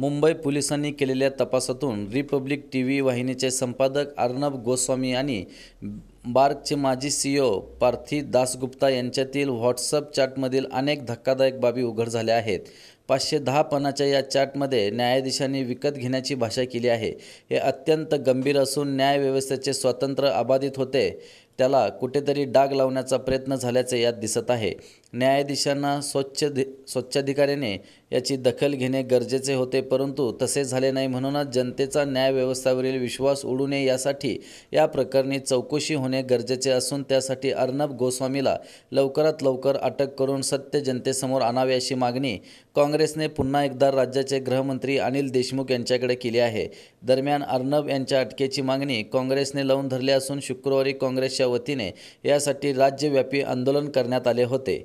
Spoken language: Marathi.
मुंबई पोलिसांनी केलेल्या तपासातून रिपब्लिक टी व्ही वाहिनीचे संपादक अर्णब गोस्वामी आणि बार्कचे माजी सी ओ पार्थी दासगुप्ता यांच्यातील व्हॉट्सअप चॅटमधील अनेक धक्कादायक बाबी उघड झाल्या आहेत पाचशे दहा या चॅटमध्ये न्यायाधीशांनी विकत घेण्याची भाषा केली आहे हे अत्यंत गंभीर असून न्यायव्यवस्थेचे स्वातंत्र्य अबाधित होते त्याला कुठेतरी डाग लावण्याचा प्रयत्न झाल्याचे यात दिसत आहे न्यायाधीशांना स्वच्छ दि स्वच्छाधिकाऱ्याने याची दखल घेणे गरजेचे होते परंतु तसे झाले नाही म्हणूनच जनतेचा न्यायव्यवस्थेवरील विश्वास उडू नये यासाठी या प्रकरणी चौकशी होणे गरजेचे असून त्यासाठी अर्णब गोस्वामीला लवकरात लवकर अटक करून सत्य जनतेसमोर आणावे अशी मागणी काँग्रेसने पुन्हा एकदा राज्याचे गृहमंत्री अनिल देशमुख यांच्याकडे केली आहे दरम्यान अर्णब यांच्या अटकेची मागणी काँग्रेसने लावून धरली असून शुक्रवारी काँग्रेसच्या वतीने यासाठी राज्यव्यापी आंदोलन करण्यात आले होते